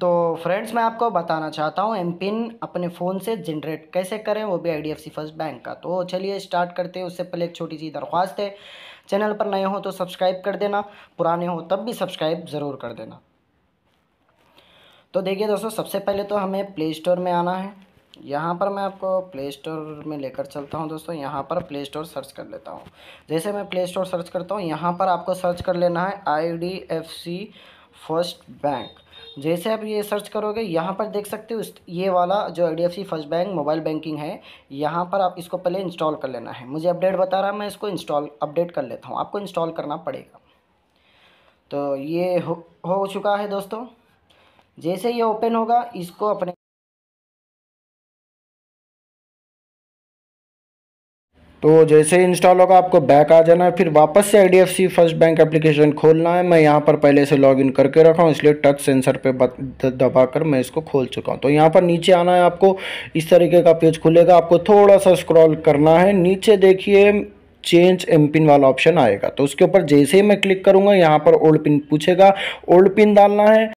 तो फ्रेंड्स मैं आपको बताना चाहता हूँ एम पिन अपने फ़ोन से जनरेट कैसे करें वो भी आई फर्स्ट बैंक का तो चलिए स्टार्ट करते हैं उससे पहले एक छोटी सी दरख्वास्त है चैनल पर नए हो तो सब्सक्राइब कर देना पुराने हो तब भी सब्सक्राइब ज़रूर कर देना तो देखिए दोस्तों सबसे पहले तो हमें प्ले स्टोर में आना है यहाँ पर मैं आपको प्ले स्टोर में लेकर चलता हूँ दोस्तों यहाँ पर प्ले स्टोर सर्च कर लेता हूँ जैसे मैं प्ले स्टोर सर्च करता हूँ यहाँ पर आपको सर्च कर लेना है I D F C First Bank जैसे आप ये सर्च करोगे यहाँ पर देख सकते हो ये वाला जो I D First Bank mobile banking है यहाँ पर आप इसको पहले इंस्टॉल कर लेना है मुझे अपडेट बता रहा है मैं इसको इंस्टॉल अपडेट कर लेता हूँ आपको इंस्टॉल करना पड़ेगा तो ये हो, हो चुका है दोस्तों जैसे ये ओपन होगा इसको अपने तो जैसे ही इंस्टॉल होगा आपको बैक आ जाना है फिर वापस से आई फर्स्ट बैंक एप्लीकेशन खोलना है मैं यहाँ पर पहले से लॉगिन करके रखा हूँ इसलिए टच सेंसर पे दबा कर मैं इसको खोल चुका हूँ तो यहाँ पर नीचे आना है आपको इस तरीके का पेज खुलेगा आपको थोड़ा सा स्क्रॉल करना है नीचे देखिए चेंज एम पिन वाला ऑप्शन आएगा तो उसके ऊपर जैसे ही मैं क्लिक करूँगा यहाँ पर ओल्ड पिन पूछेगा ओल्ड पिन डालना है